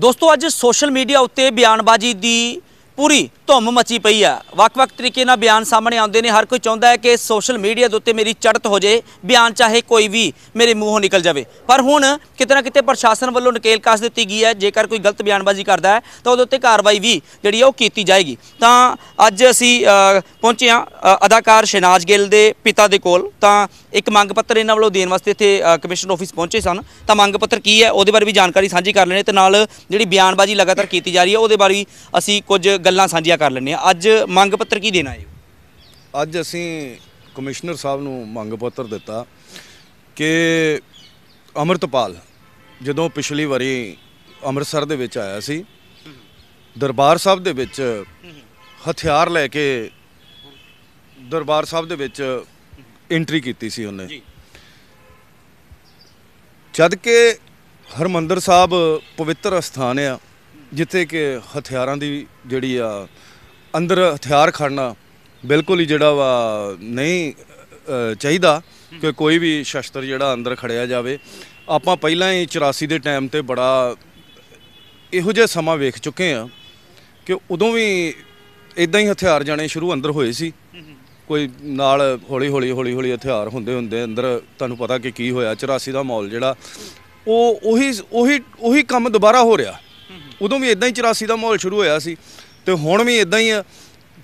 ਦੋਸਤੋ ਅੱਜ social media ਉੱਤੇ ਬਿਆਨਬਾਜ਼ੀ ਦੀ ਪੂਰੀ ਧੁੰਮ ਮਚੀ ਪਈ ਆ ਵੱਖ-ਵੱਖ ਤਰੀਕੇ ਨਾਲ ਬਿਆਨ ਸਾਹਮਣੇ ਆਉਂਦੇ ਨੇ ਹਰ ਕੋਈ ਚਾਹੁੰਦਾ ਹੈ ਕਿ ਸੋਸ਼ਲ ਮੀਡੀਆ ਦੇ ਉੱਤੇ ਮੇਰੀ ਚੜਤ ਹੋ ਜੇ ਬਿਆਨ ਚਾਹੇ ਕੋਈ ਵੀ ਮੇਰੇ ਮੂੰਹੋਂ ਨਿਕਲ ਜਾਵੇ ਪਰ ਹੁਣ ਕਿਤਨਾ ਕਿਤੇ ਪ੍ਰਸ਼ਾਸਨ ਵੱਲੋਂ ਨਕੇਲ ਕਾਸ ਦਿੱਤੀ ਗਈ ਹੈ ਜੇਕਰ ਕੋਈ ਗਲਤ ਬਿਆਨਬਾਜ਼ੀ ਕਰਦਾ ਹੈ ਤਾਂ ਉਹਦੇ ਉੱਤੇ ਕਾਰਵਾਈ ਵੀ ਜਿਹੜੀ ਆ ਉਹ ਕੀਤੀ ਜਾਏਗੀ ਤਾਂ ਅੱਜ ਅਸੀਂ ਪਹੁੰਚੇ ਆ ਅਦਾਕਾਰ ਸ਼ਹਿਨਾਜ਼ ਗਿੱਲ ਦੇ ਪਿਤਾ ਦੇ ਕੋਲ ਤਾਂ ਇੱਕ ਮੰਗ ਪੱਤਰ ਇਹਨਾਂ ਵੱਲੋਂ ਦੇਣ ਵਾਸਤੇ ਇੱਥੇ ਕਮਿਸ਼ਨ ਆਫਿਸ ਪਹੁੰਚੇ ਸਨ ਤਾਂ ਮੰਗ ਪੱਤਰ ਕੀ ਹੈ ਉਹਦੇ ਬਾਰੇ ਵੀ ਜਾਣਕਾਰੀ ਸਾਂਝੀ ਕਰ ਲੈਣੇ ਤੇ ਨਾਲ ਜਿਹੜੀ ਬਿਆਨਬਾਜ਼ੀ ਲਗਾਤਾਰ ਕੀਤੀ ਜਾ ਰਹੀ ਹੈ ਉਹਦੇ ਬਾਰੇ ਅਸੀਂ ਕੁਝ ਗੱਲਾਂ ਸਾਂਝੀਆਂ ਕਰ ਲੈਣੇ ਆ ਅੱਜ ਮੰਗ ਪੱਤਰ ਕੀ ਦੇਣਾ ਹੈ ਅੱਜ ਅਸੀਂ ਕਮਿਸ਼ਨਰ ਸਾਹਿਬ ਨੂੰ ਮੰਗ ਪੱਤਰ ਦਿੱਤਾ ਕਿ ਅਮਰਤਪਾਲ ਜਦੋਂ ਪਿਛਲੀ ਵਾਰੀ ਅੰਮ੍ਰਿਤਸਰ ਦੇ ਵਿੱਚ ਆਇਆ ਸੀ ਦਰਬਾਰ ਸਾਹਿਬ ਦੇ ਵਿੱਚ ਹਥਿਆਰ ਲੈ ਕੇ ਦਰਬਾਰ ਸਾਹਿਬ ਦੇ ਵਿੱਚ ਐਂਟਰੀ ਕੀਤੀ ਸੀ ਉਹਨੇ ਜਦ ਕਿ ਹਰਮੰਦਰ ਸਾਹਿਬ ਪਵਿੱਤਰ ਸਥਾਨ ਆ ਜਿੱਥੇ ਕਿ ਹਥਿਆਰਾਂ ਦੀ ਜਿਹੜੀ ਆ ਅੰਦਰ ਹਥਿਆਰ ਖੜਨਾ ਬਿਲਕੁਲ ਹੀ ਜਿਹੜਾ ਵਾ ਨਹੀਂ ਚਾਹੀਦਾ ਕਿ ਕੋਈ ਵੀ ਸ਼ਸਤਰ ਜਿਹੜਾ ਅੰਦਰ ਖੜਿਆ ਜਾਵੇ ਆਪਾਂ ਪਹਿਲਾਂ ਹੀ 84 ਦੇ ਟਾਈਮ ਤੇ ਬੜਾ ਇਹੋ ਜਿਹਾ ਸਮਾਂ ਵੇਖ ਚੁੱਕੇ ਆ ਕਿ ਉਦੋਂ ਵੀ ਇਦਾਂ ਹੀ ਹਥਿਆਰ ਜਾਣੇ ਸ਼ੁਰੂ ਅੰਦਰ ਹੋਏ ਸੀ ਕੋਈ ਨਾਲ ਹੌਲੀ ਹੌਲੀ ਹੌਲੀ ਹੌਲੀ ਹਥਿਆਰ ਹੁੰਦੇ ਹੁੰਦੇ ਅੰਦਰ ਤੁਹਾਨੂੰ ਪਤਾ ਕਿ ਕੀ ਹੋਇਆ 84 ਦਾ ਮੌਲ ਜਿਹੜਾ ਉਹ ਉਹੀ ਉਹੀ ਉਹੀ ਕੰਮ ਦੁਬਾਰਾ ਹੋ ਰਿਹਾ ਉਦੋਂ ਵੀ ਇਦਾਂ ਹੀ 84 ਦਾ ਮਾਹੌਲ ਸ਼ੁਰੂ ਹੋਇਆ ਸੀ ਤੇ ਹੁਣ ਵੀ ਇਦਾਂ ਹੀ ਆ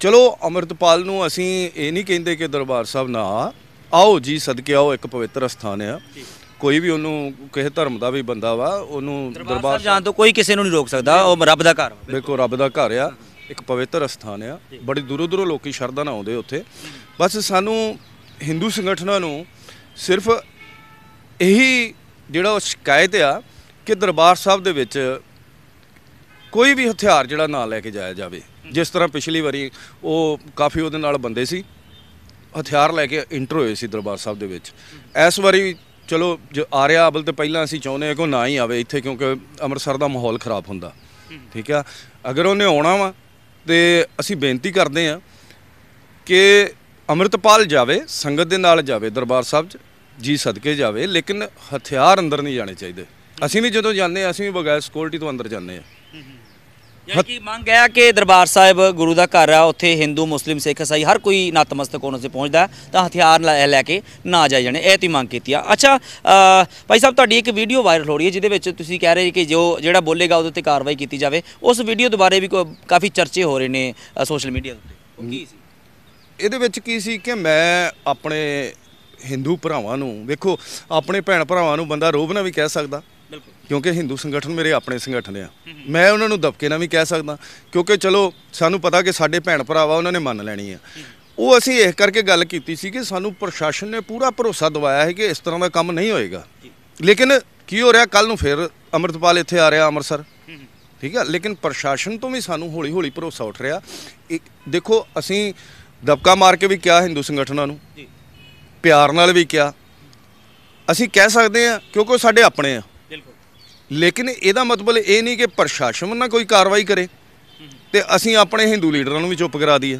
ਚਲੋ ਅਮਰਤਪਾਲ ਨੂੰ ਅਸੀਂ ਇਹ ਨਹੀਂ ਕਹਿੰਦੇ ਕਿ ਦਰਬਾਰ ਸਾਹਿਬ ਨਾ ਆਓ ਜੀ ਸਦਕੇ ਆਓ ਇੱਕ ਪਵਿੱਤਰ ਸਥਾਨ ਆ ਕੋਈ ਵੀ ਉਹਨੂੰ ਕਿਸੇ ਧਰਮ ਦਾ ਵੀ ਬੰਦਾ ਵਾ ਉਹਨੂੰ ਦਰਬਾਰ ਜਾਣ ਤੋਂ ਕੋਈ ਕਿਸੇ ਨੂੰ ਨਹੀਂ ਰੋਕ ਸਕਦਾ ਉਹ ਰੱਬ ਦਾ ਘਰ ਬਿਲਕੁਲ ਰੱਬ ਦਾ ਘਰ ਆ ਇੱਕ ਪਵਿੱਤਰ ਸਥਾਨ ਆ ਬੜੀ ਦੂਰੋਂ ਦੂਰੋਂ ਲੋਕੀ ਸ਼ਰਧਾ ਨਾਲ ਆਉਂਦੇ ਉੱਥੇ ਬਸ ਸਾਨੂੰ ਹਿੰਦੂ ਸੰਗਠਨਾਂ ਨੂੰ ਸਿਰਫ ਇਹੀ ਜਿਹੜਾ ਸ਼ਿਕਾਇਤ ਆ ਕਿ ਦਰਬਾਰ ਸਾਹਿਬ ਦੇ ਵਿੱਚ ਕੋਈ ਵੀ ਹਥਿਆਰ ਜਿਹੜਾ ਨਾਲ ਲੈ ਕੇ ਜਾਇਆ ਜਾਵੇ ਜਿਸ ਤਰ੍ਹਾਂ ਪਿਛਲੀ ਵਾਰੀ ਉਹ ਕਾਫੀ ਉਹਦੇ ਨਾਲ ਬੰਦੇ ਸੀ ਹਥਿਆਰ ਲੈ ਕੇ ਇੰਟਰ ਹੋਏ ਸੀ ਦਰਬਾਰ ਸਾਹਿਬ ਦੇ ਵਿੱਚ ਇਸ ਵਾਰੀ ਚਲੋ ਜੋ ਆ ਰਿਹਾ ਅਬਲ ਤੇ ਪਹਿਲਾਂ ਅਸੀਂ ਚਾਹੁੰਦੇ ਹਾਂ ਕਿ ਉਹ ਨਾ ਹੀ ਆਵੇ ਇੱਥੇ ਕਿਉਂਕਿ ਅੰਮ੍ਰਿਤਸਰ ਦਾ ਮਾਹੌਲ ਖਰਾਬ ਹੁੰਦਾ ਠੀਕ ਆ ਅਗਰ ਉਹਨੇ ਆਉਣਾ ਵਾ ਤੇ ਅਸੀਂ ਬੇਨਤੀ ਕਰਦੇ ਆ ਕਿ ਅੰਮ੍ਰਿਤਪਾਲ ਜਾਵੇ ਸੰਗਤ ਦੇ ਨਾਲ ਜਾਵੇ ਦਰਬਾਰ ਸਾਹਿਬ 'ਚ ਜੀ ਸਦਕੇ ਜਾਵੇ ਲੇਕਿਨ ਹਥਿਆਰ ਅੰਦਰ ਨਹੀਂ ਜਾਣੇ ਚਾਹੀਦੇ ਅਸੀਂ ਵੀ ਜਦੋਂ ਜਾਂਦੇ ਆ ਅਸੀਂ ਵੀ ਬਗੈਰ ਸਿਕਿਉਰਿਟੀ ਤੋਂ ਅੰਦਰ ਜਾਂਦੇ ਆ ਕਿ ਮੰਗ ਹੈ ਕਿ ਦਰਬਾਰ ਸਾਹਿਬ ਗੁਰੂ ਦਾ ਘਰ ਆ ਉੱਥੇ ਹਿੰਦੂ ਮੁਸਲਿਮ ਸਿੱਖ ਇਸਾਈ ਹਰ ਕੋਈ ਨਤਮਸਤਕ ਹੋਣ ਉਸੇ ਪਹੁੰਚਦਾ ਤਾਂ ਹਥਿਆਰ ਲੈ ਕੇ ਨਾ ਜਾਏ ਜਣੇ ਇਹ ਤੀ ਮੰਗ ਕੀਤੀ ਆ ਅੱਛਾ ਭਾਈ ਸਾਹਿਬ ਤੁਹਾਡੀ ਇੱਕ ਵੀਡੀਓ ਵਾਇਰਲ ਹੋ ਰਹੀ ਹੈ ਜਿਹਦੇ ਵਿੱਚ ਤੁਸੀਂ ਕਹਿ ਰਹੇ ਕਿ ਜੋ ਜਿਹੜਾ ਬੋਲੇਗਾ ਉਹਦੇ ਉੱਤੇ ਕਾਰਵਾਈ ਕੀਤੀ ਜਾਵੇ ਉਸ ਵੀਡੀਓ ਦੁਬਾਰੇ ਵੀ ਕਾਫੀ ਚਰਚੇ ਹੋ ਰਹੇ ਨੇ ਸੋਸ਼ਲ ਮੀਡੀਆ ਉੱਤੇ ਕੀ ਸੀ ਇਹਦੇ ਵਿੱਚ ਕੀ ਸੀ ਕਿ ਮੈਂ ਆਪਣੇ ਹਿੰਦੂ ਭਰਾਵਾਂ ਨੂੰ ਵੇਖੋ ਆਪਣੇ ਭੈਣ ਭਰਾਵਾਂ ਨੂੰ ਬੰਦਾ ਰੋਬ ਨਾ ਵੀ ਕਹਿ ਸਕਦਾ ਬਿਲਕੁਲ ਕਿਉਂਕਿ ਹਿੰਦੂ ਸੰਗਠਨ ਮੇਰੇ ਆਪਣੇ ਸੰਗਠਨ ਆ ਮੈਂ ਉਹਨਾਂ ਨੂੰ ਦਬਕੇ ਨਾ ਵੀ ਕਹਿ ਸਕਦਾ ਕਿਉਂਕਿ ਚਲੋ ਸਾਨੂੰ ਪਤਾ ਕਿ ਸਾਡੇ ਭੈਣ ਭਰਾਵਾ ਉਹਨਾਂ ਨੇ ਮੰਨ ਲੈਣੀ ਆ ਉਹ ਅਸੀਂ ਇਹ ਕਰਕੇ ਗੱਲ ਕੀਤੀ ਸੀ ਕਿ ਸਾਨੂੰ ਪ੍ਰਸ਼ਾਸਨ ਨੇ ਪੂਰਾ ਭਰੋਸਾ ਦਵਾਇਆ ਹੈ ਕਿ ਇਸ ਤਰ੍ਹਾਂ ਦਾ ਕੰਮ ਨਹੀਂ ਹੋਏਗਾ ਲੇਕਿਨ ਕੀ ਹੋ ਰਿਹਾ ਕੱਲ ਨੂੰ ਫਿਰ ਅਮਰਤਪਾਲ ਇੱਥੇ ਆ ਰਿਹਾ ਅੰਮ੍ਰਿਤਸਰ ਠੀਕ ਹੈ ਲੇਕਿਨ ਪ੍ਰਸ਼ਾਸਨ ਤੋਂ ਵੀ ਸਾਨੂੰ ਹੌਲੀ-ਹੌਲੀ ਭਰੋਸਾ ਉੱਠ ਰਿਹਾ ਦੇਖੋ ਅਸੀਂ ਦਬਕਾ ਮਾਰ ਕੇ ਵੀ ਕਿਹਾ ਹਿੰਦੂ ਸੰਗਠਨਾਂ ਨੂੰ ਪਿਆਰ ਨਾਲ ਵੀ ਕਿਹਾ ਅਸੀਂ ਕਹਿ ਸਕਦੇ ਹਾਂ ਕਿਉਂਕਿ ਉਹ ਸਾਡੇ ਆਪਣੇ ਆ ਲੇਕਿਨ ਇਹਦਾ ਮਤਲਬ ਇਹ ਨਹੀਂ ਕਿ ਪ੍ਰਸ਼ਾਸਨ ਨਾ ਕੋਈ ਕਾਰਵਾਈ ਕਰੇ ਤੇ ਅਸੀਂ ਆਪਣੇ ਹਿੰਦੂ ਲੀਡਰਾਂ ਨੂੰ ਵੀ ਚੁੱਪ ਕਰਾ ਦਈਏ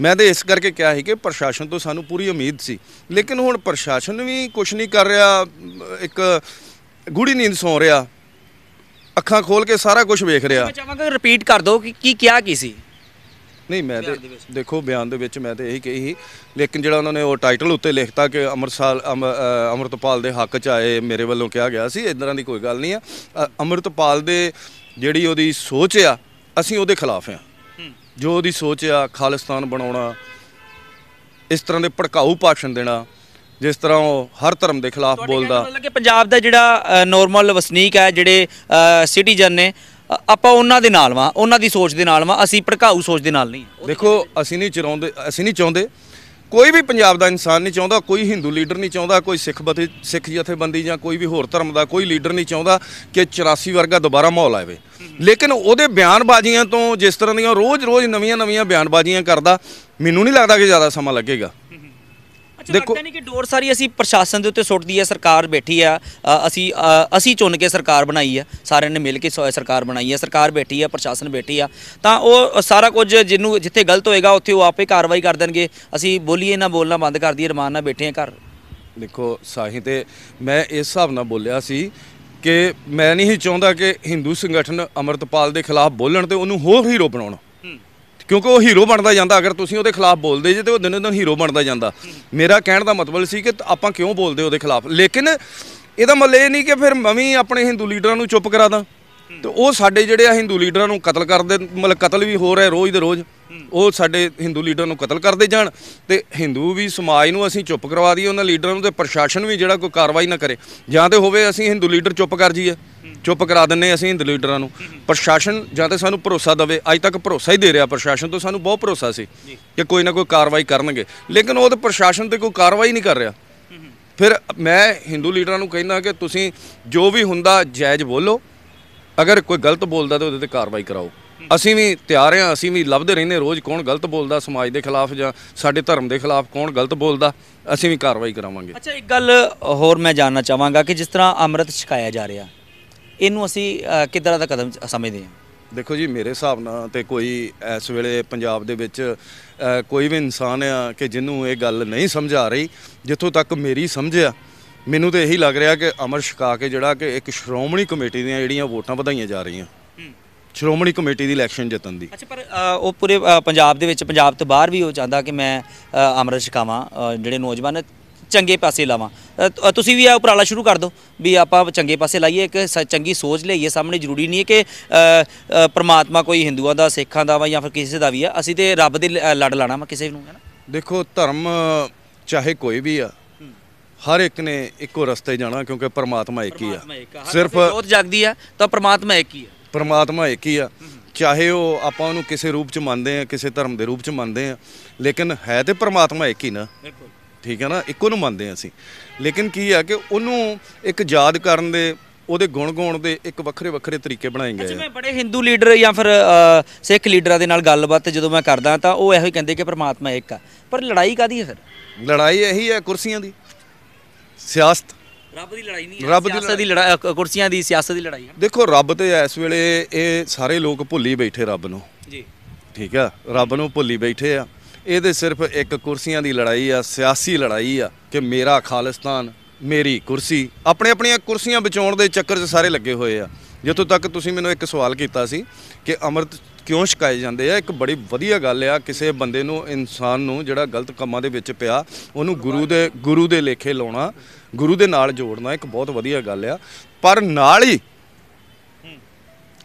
ਮੈਂ ਤਾਂ ਇਸ ਕਰਕੇ ਕਿਹਾ ਸੀ ਕਿ ਪ੍ਰਸ਼ਾਸਨ ਤੋਂ ਸਾਨੂੰ ਪੂਰੀ ਉਮੀਦ ਸੀ ਲੇਕਿਨ ਹੁਣ ਪ੍ਰਸ਼ਾਸਨ ਵੀ ਕੁਝ ਨਹੀਂ ਕਰ ਰਿਹਾ ਇੱਕ ਗੂੜੀ ਨੀਂਦ ਸੌ ਰਿਹਾ ਅੱਖਾਂ ਖੋਲ ਕੇ ਸਾਰਾ ਕੁਝ ਵੇਖ ਰਿਹਾ ਮੈਂ ਚਾਹਾਂਗਾ ਰਿਪੀਟ ਕਰ ਦਿਓ ਕਿ ਕੀ ਕਿਹਾ ਕੀ ਸੀ ਨਹੀਂ ਮੈਂ ਤੇ ਦੇਖੋ ਬਿਆਨ ਦੇ ਵਿੱਚ ਮੈਂ ਤੇ ਇਹੀ ਕਹੀ ਸੀ ਲੇਕਿਨ ਜਿਹੜਾ ਉਹਨਾਂ ਨੇ ਉਹ ਟਾਈਟਲ ਉੱਤੇ ਲਿਖਤਾ ਕਿ ਅਮਰਸਾਲ ਅਮਰਤਪਾਲ ਦੇ ਹੱਕ 'ਚ ਆਏ ਮੇਰੇ ਵੱਲੋਂ ਕਿਹਾ ਗਿਆ ਸੀ ਇਦਾਂ ਦੀ ਕੋਈ ਗੱਲ ਨਹੀਂ ਆ ਅਮਰਤਪਾਲ ਦੇ ਜਿਹੜੀ ਉਹਦੀ ਸੋਚ ਆ ਅਸੀਂ ਉਹਦੇ ਖਿਲਾਫ ਆ ਜੋ ਉਹਦੀ ਸੋਚ ਆ ਖਾਲਿਸਤਾਨ ਬਣਾਉਣਾ ਇਸ ਤਰ੍ਹਾਂ ਦੇ ਭੜਕਾਊ ਭਾਸ਼ਣ ਦੇਣਾ ਜਿਸ ਤਰ੍ਹਾਂ ਉਹ ਹਰ ਧਰਮ ਦੇ ਖਿਲਾਫ ਬੋਲਦਾ ਮਤਲਬ ਕਿ ਪੰਜਾਬ ਦਾ ਜਿਹੜਾ ਨਾਰਮਲ ਵਸਨੀਕ ਹੈ ਜਿਹੜੇ ਸਿਟੀਜ਼ਨ ਨੇ ਆਪਾਂ ਉਹਨਾਂ ਦੇ ਨਾਲ ਵਾਂ ਉਹਨਾਂ ਦੀ ਸੋਚ ਦੇ ਨਾਲ ਵਾਂ ਅਸੀਂ ਭੜਕਾਊ ਸੋਚ ਦੇ ਨਾਲ ਨਹੀਂ ਦੇਖੋ ਅਸੀਂ ਨਹੀਂ ਚਰਾਉਂਦੇ ਅਸੀਂ ਨਹੀਂ ਚਾਹੁੰਦੇ ਕੋਈ ਵੀ ਪੰਜਾਬ ਦਾ ਇਨਸਾਨ ਨਹੀਂ ਚਾਹੁੰਦਾ ਕੋਈ ਹਿੰਦੂ ਲੀਡਰ ਨਹੀਂ ਚਾਹੁੰਦਾ ਕੋਈ ਸਿੱਖ ਬਤੇ ਸਿੱਖ ਜਥੇਬੰਦੀ ਜਾਂ ਕੋਈ ਵੀ ਹੋਰ ਧਰਮ ਦਾ ਕੋਈ ਲੀਡਰ ਨਹੀਂ ਚਾਹੁੰਦਾ ਕਿ 84 ਵਰਗਾ ਦੁਬਾਰਾ ਮਾਹੌਲ ਆਵੇ ਲੇਕਿਨ ਉਹਦੇ ਬਿਆਨਬਾਜ਼ੀਆਂ ਤੋਂ ਜਿਸ ਤਰ੍ਹਾਂ ਦੀਆਂ ਰੋਜ਼-ਰੋਜ਼ ਨਵੀਆਂ-ਨਵੀਆਂ ਬਿਆਨਬਾਜ਼ੀਆਂ ਕਰਦਾ ਮੈਨੂੰ ਨਹੀਂ ਲੱਗਦਾ ਕਿ ਜ਼ਿਆਦਾ ਸਮਾਂ ਲੱਗੇਗਾ ਦੇਖੋ ਨਹੀਂ ਕਿ ਡੋਰ ਸਾਰੀ ਅਸੀਂ ਪ੍ਰਸ਼ਾਸਨ ਦੇ ਉੱਤੇ ਸੁੱਟਦੀ ਹੈ ਸਰਕਾਰ ਬੈਠੀ ਆ ਅਸੀਂ ਅਸੀਂ ਚੁਣ ਕੇ ਸਰਕਾਰ ਬਣਾਈ ਆ ਸਾਰਿਆਂ ਨੇ ਮਿਲ ਕੇ ਸਰਕਾਰ ਬਣਾਈ ਆ ਸਰਕਾਰ ਬੈਠੀ ਆ ਪ੍ਰਸ਼ਾਸਨ ਬੈਠੀ ਆ ਤਾਂ ਉਹ ਸਾਰਾ ਕੁਝ ਜਿਹਨੂੰ ਜਿੱਥੇ ਗਲਤ ਹੋਏਗਾ ਉੱਥੇ ਉਹ ਆਪੇ ਕਾਰਵਾਈ ਕਰ ਦੇਣਗੇ ਅਸੀਂ ਬੋਲੀਏ ਨਾ ਬੋਲਣਾ ਬੰਦ ਕਰ ਦਈਏ ਰਮਾਨ ਨਾਲ ਬੈਠੇ ਆ ਘਰ ਦੇਖੋ ਸਾਹੀ ਤੇ ਮੈਂ ਇਸ ਹਿਸਾਬ ਨਾਲ ਬੋਲਿਆ ਸੀ ਕਿ ਮੈਂ ਨਹੀਂ ਚਾਹੁੰਦਾ ਕਿ ਹਿੰਦੂ ਸੰਗਠਨ ਅਮਰਤਪਾਲ ਦੇ ਖਿਲਾਫ ਬੋਲਣ ਤੇ ਉਹਨੂੰ ਹੋਰ ਹੀਰੋ ਬਣਾਉਣ ਕਿਉਂਕਿ ਉਹ ਹੀਰੋ ਬਣਦਾ ਜਾਂਦਾ ਅਗਰ ਤੁਸੀਂ ਉਹਦੇ ਖਿਲਾਫ ਬੋਲਦੇ ਜੇ ਤੇ ਉਹ ਦਿਨੋ ਦਿਨ ਹੀਰੋ ਬਣਦਾ ਜਾਂਦਾ ਮੇਰਾ ਕਹਿਣ ਦਾ ਮਤਲਬ ਸੀ ਕਿ ਆਪਾਂ ਕਿਉਂ ਬੋਲਦੇ ਉਹਦੇ ਖਿਲਾਫ ਲੇਕਿਨ ਇਹਦਾ ਮਤਲਬ ਇਹ ਨਹੀਂ ਕਿ ਫਿਰ ਮੈਂ ਵੀ ਆਪਣੇ ਹਿੰਦੂ ਲੀਡਰਾਂ ਨੂੰ ਚੁੱਪ ਕਰਾ ਦਾਂ ਤੇ ਉਹ ਸਾਡੇ ਜਿਹੜੇ ਆ ਹਿੰਦੂ ਲੀਡਰਾਂ ਨੂੰ ਕਤਲ ਕਰਦੇ ਮਤਲਬ ਕਤਲ ਵੀ ਹੋ ਰਿਹਾ ਰੋਜ਼ ਦੇ ਰੋਜ਼ ਉਹ ਸਾਡੇ ਹਿੰਦੂ ਲੀਡਰ ਨੂੰ ਕਤਲ ਕਰਦੇ ਜਾਣ ਤੇ ਹਿੰਦੂ ਵੀ ਸਮਾਜ ਨੂੰ ਅਸੀਂ ਚੁੱਪ ਕਰਵਾ ਦਈਏ ਉਹਨਾਂ ਲੀਡਰਾਂ ਨੂੰ ਤੇ ਪ੍ਰਸ਼ਾਸਨ ਵੀ ਜਿਹੜਾ ਕੋਈ ਕਾਰਵਾਈ ਨਾ ਕਰੇ ਜਾਂ ਤੇ ਹੋਵੇ ਅਸੀਂ ਹਿੰਦੂ ਲੀਡਰ ਚੁੱਪ ਕਰ ਜਾਈਏ ਚੁੱਪ ਕਰਾ ਦਿੰਨੇ ਅਸੀਂ ਹਿੰਦ ਲੀਡਰਾਂ ਨੂੰ ਪ੍ਰਸ਼ਾਸਨ ਜਾਂ ਤਾਂ ਸਾਨੂੰ ਭਰੋਸਾ ਦਵੇ ਅੱਜ ਤੱਕ ਭਰੋਸਾ ਹੀ ਦੇ ਰਿਹਾ ਪ੍ਰਸ਼ਾਸਨ ਤੋਂ ਸਾਨੂੰ ਬਹੁਤ ਭਰੋਸਾ ਸੀ ਕਿ ਕੋਈ ਨਾ ਕੋਈ ਕਾਰਵਾਈ ਕਰਨਗੇ ਲੇਕਿਨ ਉਹ ਤਾਂ ਪ੍ਰਸ਼ਾਸਨ ਤੇ ਕੋਈ ਕਾਰਵਾਈ ਨਹੀਂ ਕਰ ਰਿਹਾ ਫਿਰ ਮੈਂ ਹਿੰਦੂ ਲੀਡਰਾਂ ਨੂੰ ਕਹਿੰਦਾ ਕਿ ਤੁਸੀਂ ਜੋ ਵੀ ਹੁੰਦਾ ਜਾਇਜ਼ ਬੋਲੋ ਅਗਰ ਕੋਈ ਗਲਤ ਬੋਲਦਾ ਤਾਂ ਉਹਦੇ ਤੇ ਕਾਰਵਾਈ ਕਰਾਓ ਅਸੀਂ ਵੀ ਤਿਆਰ ਹਾਂ ਅਸੀਂ ਵੀ ਲੱਭਦੇ ਰਹਿੰਦੇ ਰੋਜ਼ ਕੌਣ ਗਲਤ ਬੋਲਦਾ ਸਮਾਜ ਦੇ ਖਿਲਾਫ ਜਾਂ ਸਾਡੇ ਧਰਮ ਦੇ ਖਿਲਾਫ ਕੌਣ ਗਲਤ ਬੋਲਦਾ ਅਸੀਂ ਵੀ ਕਾਰਵਾਈ ਕਰਾਵਾਂਗੇ ਅੱਛਾ ਇੱਕ ਗੱਲ ਹੋਰ ਮੈਂ ਜਾਨਣਾ ਚਾਹਾਂਗਾ ਕਿ ਜਿਸ ਤਰ੍ਹਾਂ ਅੰਮ੍ਰਿਤ ਛਕਾਇਆ ਜਾ ਰਿਹਾ ਇਹਨੂੰ ਅਸੀਂ ਕਿਦਾਂ ਦਾ ਕਦਮ ਸਮਝਦੇ ਹਾਂ ਦੇਖੋ ਜੀ ਮੇਰੇ ਹਿਸਾਬ ਨਾਲ ਤੇ ਕੋਈ ਇਸ ਵੇਲੇ ਪੰਜਾਬ ਦੇ ਵਿੱਚ ਕੋਈ ਵੀ ਇਨਸਾਨ ਆ ਕਿ ਜਿਹਨੂੰ ਇਹ ਗੱਲ ਨਹੀਂ ਸਮਝ ਆ ਰਹੀ ਜਿੱਥੋਂ ਤੱਕ ਮੇਰੀ ਸਮਝ ਆ ਮੈਨੂੰ ਤੇ ਇਹੀ ਲੱਗ ਰਿਹਾ ਕਿ ਅਮਰ ਸ਼ਿਕਾ ਕੇ ਜਿਹੜਾ ਕਿ ਇੱਕ ਸ਼੍ਰੋਮਣੀ ਕਮੇਟੀ ਦੀਆਂ ਜਿਹੜੀਆਂ ਵੋਟਾਂ ਵਧਾਈਆਂ ਜਾ ਰਹੀਆਂ ਸ਼੍ਰੋਮਣੀ ਕਮੇਟੀ ਦੀ ਇਲੈਕਸ਼ਨ ਜਿੱਤਣ ਦੀ ਅੱਛਾ ਪਰ ਉਹ ਪੂਰੇ ਪੰਜਾਬ ਦੇ ਵਿੱਚ ਪੰਜਾਬ ਤੋਂ ਬਾਹਰ ਵੀ ਹੋ ਜਾਂਦਾ ਕਿ ਮੈਂ ਅਮਰ ਸ਼ਿਕਾਵਾਂ ਜਿਹੜੇ ਨੌਜਵਾਨ ਚੰਗੇ ਪਾਸੇ ਲਾਵਾਂ ਤੁਸੀਂ ਵੀ ਆ ਉਪਰਾਲਾ ਸ਼ੁਰੂ ਕਰ ਦਿਓ ਵੀ ਆਪਾਂ ਚੰਗੇ ਪਾਸੇ ਲਾਈਏ ਇੱਕ ਚੰਗੀ ਸੋਚ ਲਈਏ ਸਾਹਮਣੇ ਜ਼ਰੂਰੀ ਨਹੀਂ ਹੈ ਕਿ ਪ੍ਰਮਾਤਮਾ ਕੋਈ ਹਿੰਦੂਆਂ ਦਾ ਸਿੱਖਾਂ ਦਾ ਵਾ ਜਾਂ ਫਿਰ ਕਿਸੇ ਦਾ ਵੀ ਆ ਅਸੀਂ ਤੇ ਰੱਬ ਦੇ ਲੜ ਲਾਣਾ ਵਾ ਕਿਸੇ ਨੂੰ ਹੈ ਨਾ ਦੇਖੋ ਧਰਮ ਚਾਹੇ ਕੋਈ ਵੀ ਆ ਹਰ ਇੱਕ ਨੇ ਇੱਕੋ ਰਸਤੇ ਜਾਣਾ ਕਿਉਂਕਿ ਪਰਮਾਤਮਾ ਇੱਕ ਹੀ ਆ ਸਿਰਫ ਜੋਤ ਜਗਦੀ ਆ ਤਾਂ ਪਰਮਾਤਮਾ ਇੱਕ ਹੀ ਆ ਪਰਮਾਤਮਾ ਇੱਕ ਹੀ ਆ ਚਾਹੇ ਉਹ ਆਪਾਂ ਉਹਨੂੰ ਕਿਸੇ ਰੂਪ ਚ ਮੰਨਦੇ ਆ ਕਿਸੇ ਧਰਮ ਦੇ ਰੂਪ ਚ ਮੰਨਦੇ ਆ ਲੇਕਿਨ ਹੈ ਤੇ ਪਰਮਾਤਮਾ ਇੱਕ ਹੀ ਨਾ ਬਿਲਕੁਲ ਠੀਕ ਹੈ ਨਾ ਇੱਕੋ ਨੂੰ ਮੰਨਦੇ ਆ ਅਸੀਂ ਲੇਕਿਨ ਕੀ ਆ ਕਿ ਉਹਨੂੰ ਇੱਕ ਯਾਦ ਕਰਨ ਦੇ ਉਹਦੇ ਗੁਣ ਗੋਣ ਦੇ ਇੱਕ ਵੱਖਰੇ ਵੱਖਰੇ ਤਰੀਕੇ ਬਣਾਏ ਗਏ ਜਿਵੇਂ ਬੜੇ ਹਿੰਦੂ ਲੀਡਰ ਜਾਂ ਫਿਰ ਸਿੱਖ ਲੀਡਰਾਂ ਦੇ ਨਾਲ ਗੱਲਬਾਤ ਜਦੋਂ ਮੈਂ ਕਰਦਾ ਤਾਂ ਉਹ ਇਹੋ ਹੀ ਕਹਿੰਦੇ ਕਿ ਪ੍ਰਮਾਤਮਾ ਇੱਕ ਆ ਪਰ ਲੜਾਈ ਕਾਦੀ ਹੈ ਫਿਰ ਲੜਾਈ ਇਹੀ ਹੈ ਕੁਰਸੀਆਂ ਦੀ ਸਿਆਸਤ ਰੱਬ ਦੀ ਲੜਾਈ ਨਹੀਂ ਰੱਬ ਦੀ ਲੜਾਈ ਕੁਰਸੀਆਂ ਦੀ ਸਿਆਸਤ ਦੀ ਲੜਾਈ ਹੈ ਦੇਖੋ ਰੱਬ ਤੇ ਇਸ ਵੇਲੇ ਇਹ ਸਾਰੇ ਲੋਕ ਭੁੱਲੀ ਬੈਠੇ ਰੱਬ ਨੂੰ ਜੀ ਠੀਕ ਆ ਰੱਬ ਨੂੰ ਭੁੱਲੀ ਬੈਠੇ ਆ ਇਹਦੇ ਸਿਰਫ ਇੱਕ ਕੁਰਸੀਆਂ ਦੀ ਲੜਾਈ ਆ ਸਿਆਸੀ ਲੜਾਈ ਆ ਕਿ ਮੇਰਾ ਖਾਲਿਸਤਾਨ ਮੇਰੀ ਕੁਰਸੀ ਆਪਣੇ ਆਪਣੀਆਂ ਕੁਰਸੀਆਂ ਬਚਾਉਣ ਦੇ ਚੱਕਰ 'ਚ ਸਾਰੇ ਲੱਗੇ ਹੋਏ ਆ ਜਿੱਥੋਂ ਤੱਕ ਤੁਸੀਂ ਮੈਨੂੰ ਇੱਕ ਸਵਾਲ ਕੀਤਾ ਸੀ ਕਿ ਅਮਰਤ ਕਿਉਂ ਸ਼ਿਕਾਇਤ ਜਾਂਦੇ ਆ ਇੱਕ ਬੜੀ ਵਧੀਆ ਗੱਲ ਆ ਕਿਸੇ ਬੰਦੇ ਨੂੰ ਇਨਸਾਨ ਨੂੰ ਜਿਹੜਾ ਗਲਤ ਕੰਮਾਂ ਦੇ ਵਿੱਚ ਪਿਆ ਉਹਨੂੰ ਗੁਰੂ ਦੇ ਗੁਰੂ ਦੇ ਲੇਖੇ ਲਾਉਣਾ ਗੁਰੂ ਦੇ ਨਾਲ ਜੋੜਨਾ ਇੱਕ ਬਹੁਤ ਵਧੀਆ ਗੱਲ ਆ ਪਰ ਨਾਲ ਹੀ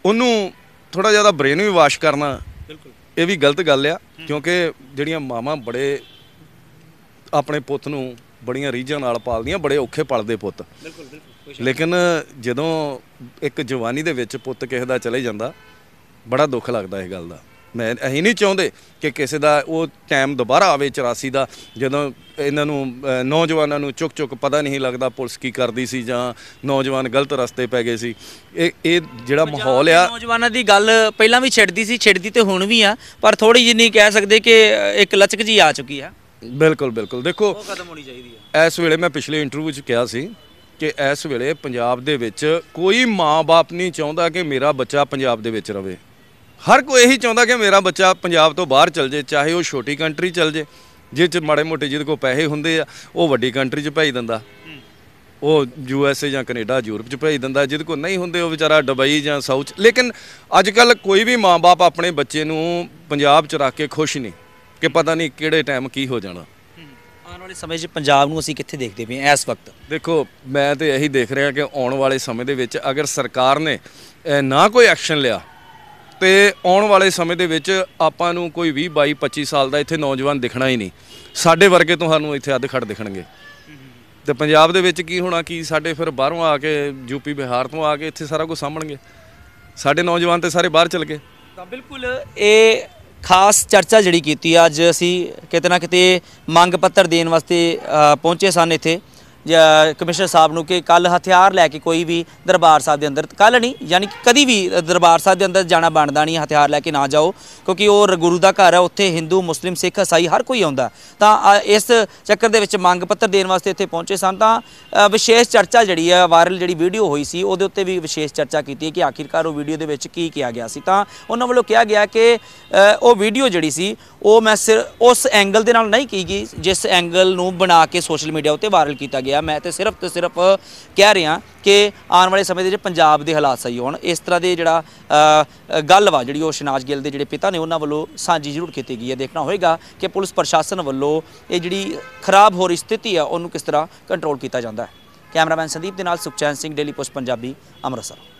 ਉਹਨੂੰ ਥੋੜਾ ਜਿਆਦਾ ਬ੍ਰੇਨ ਵੀ ਵਾਸ਼ ਕਰਨਾ ਬਿਲਕੁਲ ਇਹ ਵੀ ਗਲਤ ਗੱਲ ਆ ਕਿਉਂਕਿ ਜਿਹੜੀਆਂ ਮਾਵਾਂ ਬੜੇ ਆਪਣੇ ਪੁੱਤ ਨੂੰ ਬੜੀਆਂ ਰੀਝਾਂ ਨਾਲ ਪਾਲਦੀਆਂ ਬੜੇ ਔਖੇ ਪਲਦੇ ਪੁੱਤ ਬਿਲਕੁਲ ਬਿਲਕੁਲ ਲੇਕਿਨ ਜਦੋਂ ਇੱਕ ਜਵਾਨੀ ਦੇ ਵਿੱਚ ਪੁੱਤ ਕਿਸੇ ਦਾ ਚਲੇ ਜਾਂਦਾ ਬੜਾ ਦੁੱਖ ਲੱਗਦਾ ਇਹ ਗੱਲ ਦਾ ਮੈਂ ਅਸੀਂ ਨਹੀਂ ਚਾਹੁੰਦੇ ਕਿ ਕਿਸੇ ਦਾ ਉਹ ਟਾਈਮ ਦੁਬਾਰਾ ਆਵੇ 84 ਦਾ ਜਦੋਂ ਇਹਨਾਂ ਨੂੰ ਨੌਜਵਾਨਾਂ ਨੂੰ ਚੁੱਕ ਚੁੱਕ ਪਤਾ ਨਹੀਂ ਲੱਗਦਾ ਪੁਲਿਸ ਕੀ ਕਰਦੀ ਸੀ ਜਾਂ ਨੌਜਵਾਨ ਗਲਤ ਰਸਤੇ ਪੈ ਗਏ ਸੀ ਇਹ ਇਹ ਜਿਹੜਾ ਮਾਹੌਲ ਆ ਨੌਜਵਾਨਾਂ ਦੀ ਗੱਲ ਪਹਿਲਾਂ ਵੀ ਛਿੜਦੀ ਸੀ ਛਿੜਦੀ ਤੇ ਹੁਣ ਵੀ ਆ ਪਰ ਥੋੜੀ ਜਿੰਨੀ ਕਹਿ ਸਕਦੇ ਕਿ ਇੱਕ ਲਚਕ ਜੀ ਆ ਚੁੱਕੀ ਆ ਬਿਲਕੁਲ ਬਿਲਕੁਲ ਦੇਖੋ ਕਦਮ ਚਾਹੀਦੀ ਆ ਇਸ ਵੇਲੇ ਮੈਂ ਪਿਛਲੇ ਇੰਟਰਵਿਊ 'ਚ ਕਿਹਾ ਸੀ ਕਿ ਇਸ ਵੇਲੇ ਪੰਜਾਬ ਦੇ ਵਿੱਚ ਕੋਈ ਮਾਂ-ਬਾਪ ਨਹੀਂ ਚਾਹੁੰਦਾ ਕਿ ਮੇਰਾ ਬੱਚਾ ਪੰਜਾਬ ਦੇ ਵਿੱਚ ਰਹੇ ਹਰ ਕੋਈ ਇਹੀ ਚਾਹੁੰਦਾ ਕਿ ਮੇਰਾ ਬੱਚਾ ਪੰਜਾਬ ਤੋਂ ਬਾਹਰ ਚਲ ਜੇ ਚਾਹੇ ਉਹ ਛੋਟੀ ਕੰਟਰੀ ਚਲ ਜੇ ਜੇ ਚ ਮਾੜੇ ਮੋਟੇ ਜਿਹਦੇ ਕੋਲ ਪੈਸੇ ਹੁੰਦੇ ਆ ਉਹ ਵੱਡੀ ਕੰਟਰੀ 'ਚ ਭੇਜ ਦਿੰਦਾ ਉਹ ਯੂ ਐਸ ਏ ਜਾਂ ਕੈਨੇਡਾ ਯੂਰਪ 'ਚ ਭੇਜ ਦਿੰਦਾ ਜਿਹਦੇ ਕੋਲ ਨਹੀਂ ਹੁੰਦੇ ਉਹ ਵਿਚਾਰਾ ਦੁਬਈ ਜਾਂ ਸਾਊਥ ਲੇਕਿਨ ਅੱਜ ਕੱਲ ਕੋਈ ਵੀ ਮਾਪੇ ਆਪਣੇ ਬੱਚੇ ਨੂੰ ਪੰਜਾਬ 'ਚ ਰੱਖ ਕੇ ਖੁਸ਼ ਨਹੀਂ ਕਿ ਪਤਾ ਨਹੀਂ ਕਿਹੜੇ ਟਾਈਮ ਕੀ ਹੋ ਜਾਣਾ ਆਉਣ ਵਾਲੇ ਸਮੇਂ 'ਚ ਪੰਜਾਬ ਨੂੰ ਅਸੀਂ ਕਿੱਥੇ ਦੇਖਦੇ ਪਏ ਇਸ ਵਕਤ ਦੇਖੋ ਮੈਂ ਤੇ ਇਹੀ ਦੇਖ ਰਿਹਾ ਕਿ ਆਉਣ ਵਾਲੇ ਸਮੇਂ ਦੇ ਵਿੱਚ ਅਗਰ ਸਰਕਾਰ ਨੇ ਨਾ ਕੋਈ ਐਕਸ਼ਨ ਲਿਆ ਤੇ ਆਉਣ ਵਾਲੇ ਸਮੇਂ ਦੇ ਵਿੱਚ ਆਪਾਂ ਨੂੰ ਕੋਈ 20 22 25 ਸਾਲ ਦਾ ਇੱਥੇ ਨੌਜਵਾਨ ਦਿਖਣਾ ਹੀ ਨਹੀਂ ਸਾਡੇ ਵਰਗੇ ਤੁਹਾਨੂੰ ਇੱਥੇ ਅੱਧ ਖੜ ਦਿਖਣਗੇ ਤੇ ਪੰਜਾਬ ਦੇ ਵਿੱਚ ਕੀ ਹੋਣਾ ਕੀ ਸਾਡੇ ਫਿਰ ਬਾਹਰੋਂ ਆ ਕੇ ਯੂਪੀ ਬਿਹਾਰ ਤੋਂ ਆ ਕੇ ਇੱਥੇ ਸਾਰਾ ਕੁਝ ਸਾਂਭਣਗੇ ਸਾਡੇ ਨੌਜਵਾਨ ਤੇ ਸਾਰੇ ਬਾਹਰ ਚਲ ਗਏ ਤਾਂ ਬਿਲਕੁਲ ਇਹ ਖਾਸ ਚਰਚਾ ਜਿਹੜੀ ਕੀਤੀ ਅੱਜ ਅਸੀਂ ਕਿਤੇ ਨਾ ਕਿਤੇ ਮੰਗ ਪੱਤਰ ਦੇਣ ਵਾਸਤੇ ਪਹੁੰਚੇ ਸਨ ਇੱਥੇ ਕਮਿਸ਼ਨਰ ਸਾਹਿਬ ਨੂੰ ਕਿ ਕੱਲ ਹਥਿਆਰ ਲੈ ਕੇ ਕੋਈ ਵੀ ਦਰਬਾਰ ਸਾਹਿਬ ਦੇ ਅੰਦਰ ਕੱਲ ਨਹੀਂ ਯਾਨੀ ਕਿ ਕਦੀ ਵੀ ਦਰਬਾਰ ਸਾਹਿਬ ਦੇ ਅੰਦਰ ਜਾਣਾ ਬਣਦਾ ਨਹੀਂ ਹਥਿਆਰ ਲੈ ਕੇ ਨਾ ਜਾਓ ਕਿਉਂਕਿ ਉਹ ਗੁਰੂ ਦਾ ਘਰ ਹੈ ਉੱਥੇ ਹਿੰਦੂ ਮੁਸਲਿਮ ਸਿੱਖ ਈਸਾਈ ਹਰ ਕੋਈ ਆਉਂਦਾ ਤਾਂ ਇਸ ਚੱਕਰ ਦੇ ਵਿੱਚ ਮੰਗ ਪੱਤਰ ਦੇਣ ਵਾਸਤੇ ਇੱਥੇ ਪਹੁੰਚੇ ਸਨ ਤਾਂ ਵਿਸ਼ੇਸ਼ ਚਰਚਾ ਜਿਹੜੀ ਹੈ ਵਾਇਰਲ ਜਿਹੜੀ ਵੀਡੀਓ ਹੋਈ ਸੀ ਉਹਦੇ ਉੱਤੇ ਵੀ ਵਿਸ਼ੇਸ਼ ਚਰਚਾ ਕੀਤੀ ਕਿ ਆਖਿਰਕਾਰ ਉਹ ਵੀਡੀਓ ਦੇ ਵਿੱਚ ਕੀ ਕਿਹਾ ਗਿਆ ਸੀ ਤਾਂ ਉਹਨਾਂ ਵੱਲੋਂ ਕਿਹਾ ਗਿਆ ਕਿ ਉਹ ਵੀਡੀਓ ਜਿਹੜੀ ਸੀ ਉਹ ਮੈਂ ਸਿਰ ਉਸ ਐਂਗਲ ਦੇ ਨਾਲ ਨਹੀਂ ਕੀਤੀ ਜਿਸ ਐਂਗਲ ਨੂੰ ਬਣਾ ਕੇ ਸੋਸ਼ਲ ਮੀਡੀਆ ਉੱਤੇ ਵਾਇਰਲ ਕੀਤਾ ਗਿਆ ਆ ਮੈਂ ਤੇ ਸਿਰਫ ਤੇ ਸਿਰਫ ਕਹਿ ਰਿਹਾ ਕਿ ਆਉਣ ਵਾਲੇ ਸਮੇਂ ਦੇ ਵਿੱਚ ਪੰਜਾਬ ਦੇ ਹਾਲਾਤ ਸਹੀ ਹੋਣ ਇਸ ਤਰ੍ਹਾਂ ਦੇ ਜਿਹੜਾ ਗੱਲ ਵਾ ਜਿਹੜੀ ਉਹ ਸ਼ਨਾਜ ਗਿੱਲ ਦੇ ਜਿਹੜੇ ਪਿਤਾ ਨੇ ਉਹਨਾਂ ਵੱਲੋਂ ਸਾਂਝੀ ਜ਼ਰੂਰ ਕੀਤੀ ਗਈ ਹੈ ਦੇਖਣਾ ਹੋਏਗਾ ਕਿ ਪੁਲਿਸ ਪ੍ਰਸ਼ਾਸਨ ਵੱਲੋਂ ਇਹ ਜਿਹੜੀ ਖਰਾਬ ਹੋ ਰਹੀ ਸਥਿਤੀ ਆ ਉਹਨੂੰ ਕਿਸ ਤਰ੍ਹਾਂ ਕੰਟਰੋਲ ਕੀਤਾ ਜਾਂਦਾ ਹੈ ਕੈਮਰਾਮੈਨ ਸੰਦੀਪ ਦੇ ਨਾਲ ਸੁਖਚੈਨ ਸਿੰਘ ਡੇਲੀ ਪੋਸਟ ਪੰਜਾਬੀ ਅੰਮ੍ਰਿਤਸਰ